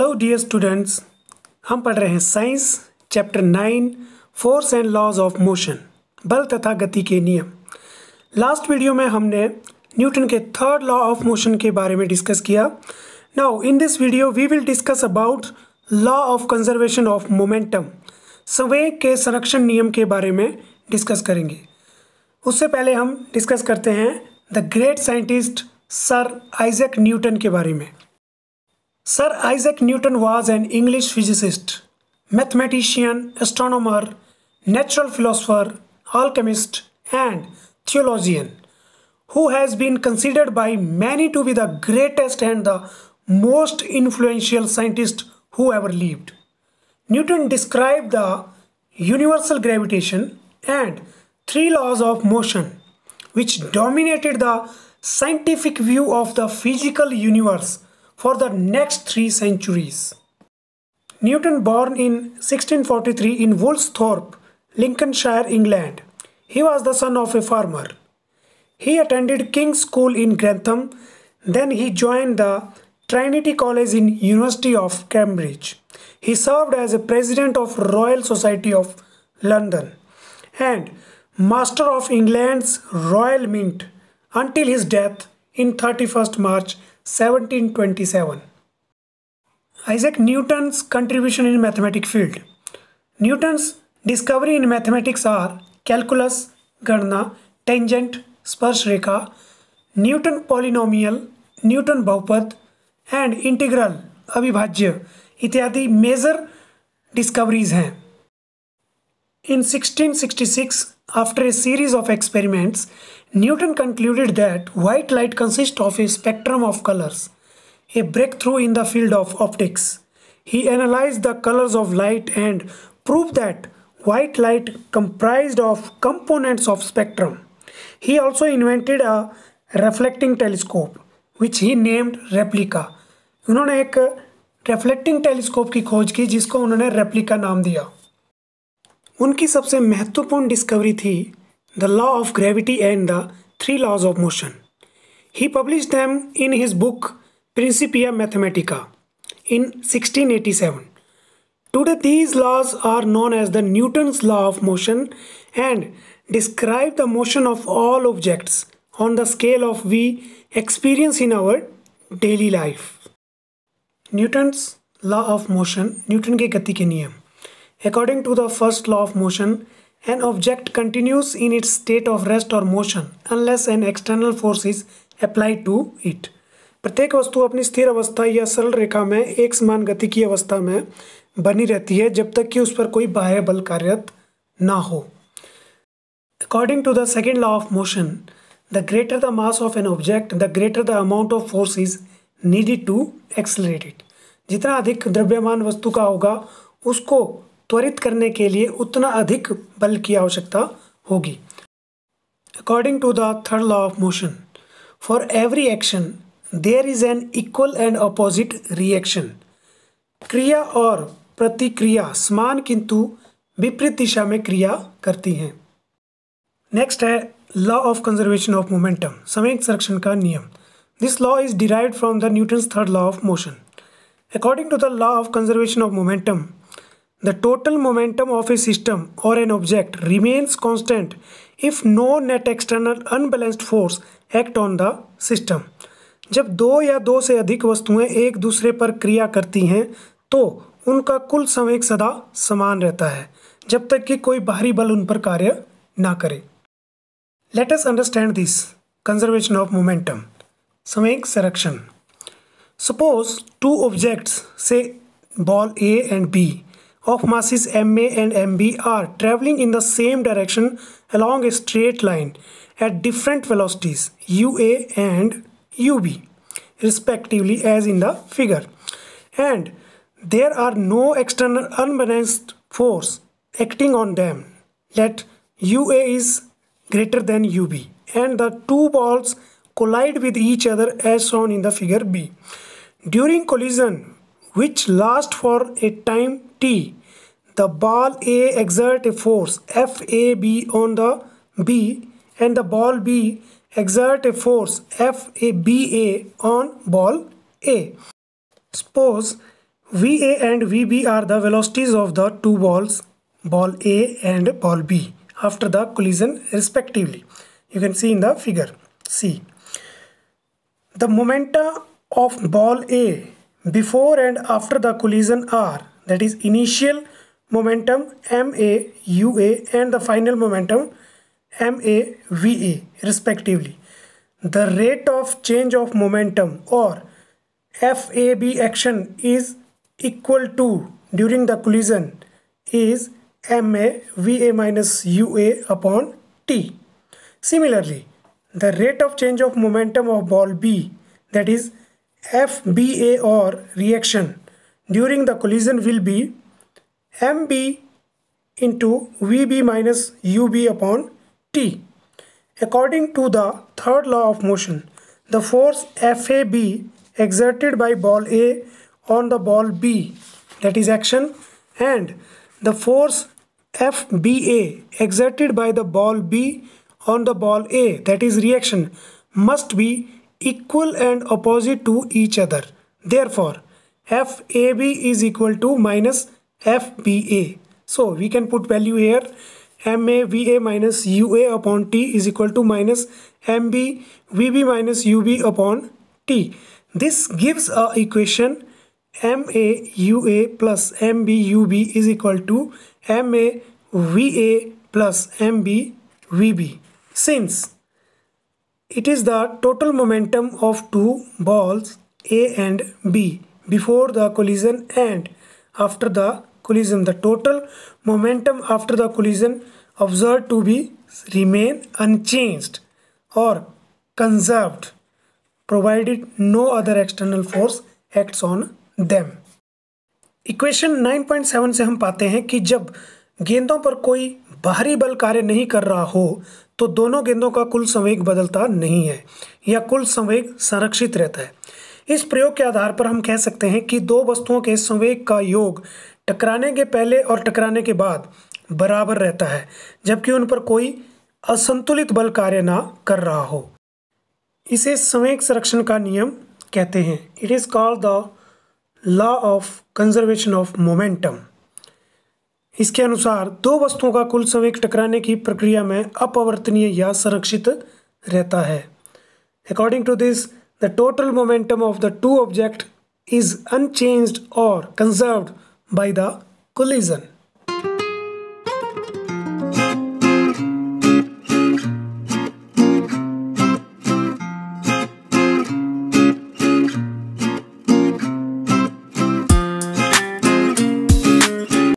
Hello dear students हम पढ़ रहे हैं science chapter nine force and laws of motion बल तथा गति के नियम लास्ट वीडियो में हमने न्यूटन के थर्ड लॉ ऑफ मोशन के बारे में डिस्कस किया now in this video we will discuss about law of conservation of momentum संवेग के संरक्षण नियम के बारे में डिस्कस करेंगे उससे पहले हम डिस्कस करते हैं the great scientist sir Isaac Newton के बारे में Sir Isaac Newton was an English physicist, mathematician, astronomer, natural philosopher, alchemist, and theologian who has been considered by many to be the greatest and the most influential scientist who ever lived. Newton described the universal gravitation and three laws of motion, which dominated the scientific view of the physical universe for the next three centuries. Newton born in 1643 in Woolsthorpe, Lincolnshire, England. He was the son of a farmer. He attended King's School in Grantham, then he joined the Trinity College in University of Cambridge. He served as a president of Royal Society of London and Master of England's Royal Mint until his death in 31st March 1727 Isaac Newton's contribution in mathematic field Newton's discovery in mathematics are calculus गणना tangent sparsh rekha newton polynomial newton bahupad and integral abhibhajya इत्यादि major discoveries हैं In 1666, after a series of experiments, Newton concluded that white light consists of a spectrum of colors, a breakthrough in the field of optics. He analyzed the colors of light and proved that white light comprised of components of spectrum. He also invented a reflecting telescope, which he named Replica. उन्होंने एक reflecting telescope की खोज की जिसको उन्होंने replica नाम दिया उनकी सबसे महत्वपूर्ण डिस्कवरी थी the law of gravity and the three laws of motion he publish them in his book Principia Mathematica in 1687 today these laws are known as the Newton's law of motion and describe the motion of all objects on the scale of we experience in our daily life Newton's law of motion Newton के गति के नियम According to the first law of motion, an object continues in its state of rest or motion unless an external force is applied to it. प्रत्येक वस्तु अपनी स्थिर अवस्था या सरल रेखा में एक समान गति की अवस्था में बनी रहती है जब तक कि उस पर कोई बाह्य बल कार्यरत ना हो according to the second law of motion the greater the mass of an object the greater the amount of force is needed to accelerate it जितना अधिक द्रव्यमान वस्तु का होगा उसको त्वरित करने के लिए उतना अधिक बल की आवश्यकता होगी according to the third law of motion for every action there is an equal and opposite reaction क्रिया और प्रतिक्रिया समान किंतु विपरीत दिशा में क्रिया करती हैं नेक्स्ट है law of conservation of momentum समय संरक्षण का नियम this law is derived from the Newton's third law of motion according to the law of conservation of momentum The total momentum of a system or an object remains constant if no net external unbalanced force act on the system. जब दो या दो से अधिक वस्तुएं एक दूसरे पर क्रिया करती हैं तो उनका कुल संवेग सदा समान रहता है जब तक कि कोई बाहरी बल उन पर कार्य ना करे let's understand this conservation of momentum संवेग संरक्षण सपोज टू ऑब्जेक्ट्स से ball A and B of masses MA and MB are traveling in the same direction along a straight line at different velocities UA and UB respectively as in the figure and there are no external unbalanced force acting on them let UA is greater than UB and the two balls collide with each other as shown in the figure B during collision which lasts for a time T. The ball A exert a force FAB on the B and the ball B exert a force FABA on ball A. Suppose VA and VB are the velocities of the two balls, ball A and ball B, after the collision respectively. You can see in the figure C. The momenta of ball A before and after the collision are that is initial momentum MAUA and the final momentum MAVA respectively. The rate of change of momentum or FAB action is equal to during the collision is MA VA minus UA upon T. Similarly, the rate of change of momentum of ball B that is FBA or reaction during the collision will be mb into vb minus ub upon t. According to the third law of motion, the force FAB exerted by ball A on the ball B, that is action, and the force FBA exerted by the ball B on the ball A, that is reaction, must be equal and opposite to each other. Therefore, FAB is equal to minus FBA. So we can put value here MAVA minus UA upon T is equal to minus MB VB minus UB upon T. This gives a equation MAUA plus MBUB is equal to MAVA plus MBVB. Since it is the total momentum of two balls A and B before the collision and after the collision. The total momentum after the collision observed to be remain unchanged or conserved provided no other external force acts on them. Equation 9.7 से हम पाते हैं कि जब गेंदों पर कोई बाहरी बल कार्य नहीं कर रहा हो तो दोनों गेंदों का कुल संवेग बदलता नहीं है या कुल संवेग संरक्षित रहता है इस प्रयोग के आधार पर हम कह सकते हैं कि दो वस्तुओं के संवेग का योग टकराने के पहले और टकराने के बाद बराबर रहता है जबकि उन पर कोई असंतुलित बल कार्य ना कर रहा हो इसे संवेग संरक्षण का नियम कहते हैं it is called the law of conservation of momentum इसके अनुसार दो वस्तुओं का कुल संवेग टकराने की प्रक्रिया में अपवर्तनीय या संरक्षित रहता है according to this the total momentum of the two objects is unchanged or conserved by the collision.